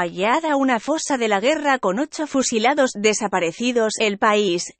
hallada una fosa de la guerra con ocho fusilados desaparecidos, el país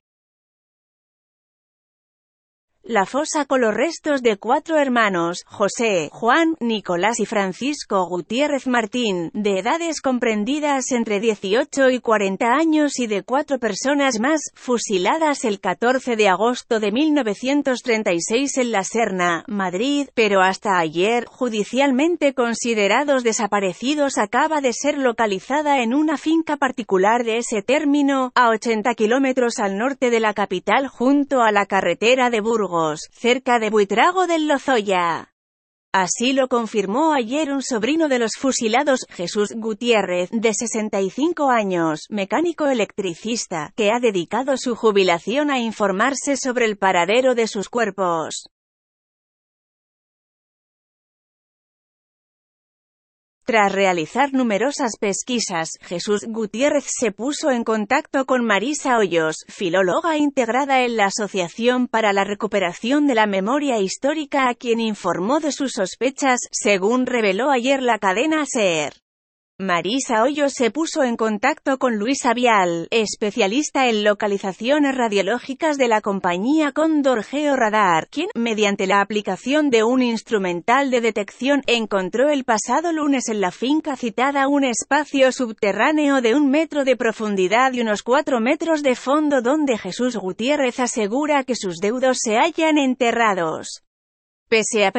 la fosa con los restos de cuatro hermanos, José, Juan, Nicolás y Francisco Gutiérrez Martín, de edades comprendidas entre 18 y 40 años y de cuatro personas más, fusiladas el 14 de agosto de 1936 en La Serna, Madrid, pero hasta ayer, judicialmente considerados desaparecidos, acaba de ser localizada en una finca particular de ese término, a 80 kilómetros al norte de la capital junto a la carretera de Burgos cerca de Buitrago del Lozoya. Así lo confirmó ayer un sobrino de los fusilados, Jesús Gutiérrez, de 65 años, mecánico electricista, que ha dedicado su jubilación a informarse sobre el paradero de sus cuerpos. Tras realizar numerosas pesquisas, Jesús Gutiérrez se puso en contacto con Marisa Hoyos, filóloga integrada en la Asociación para la Recuperación de la Memoria Histórica a quien informó de sus sospechas, según reveló ayer la cadena SER. Marisa Hoyos se puso en contacto con Luis Avial, especialista en localizaciones radiológicas de la compañía Condor Radar, quien, mediante la aplicación de un instrumental de detección, encontró el pasado lunes en la finca citada un espacio subterráneo de un metro de profundidad y unos cuatro metros de fondo donde Jesús Gutiérrez asegura que sus deudos se hayan enterrados. Pese a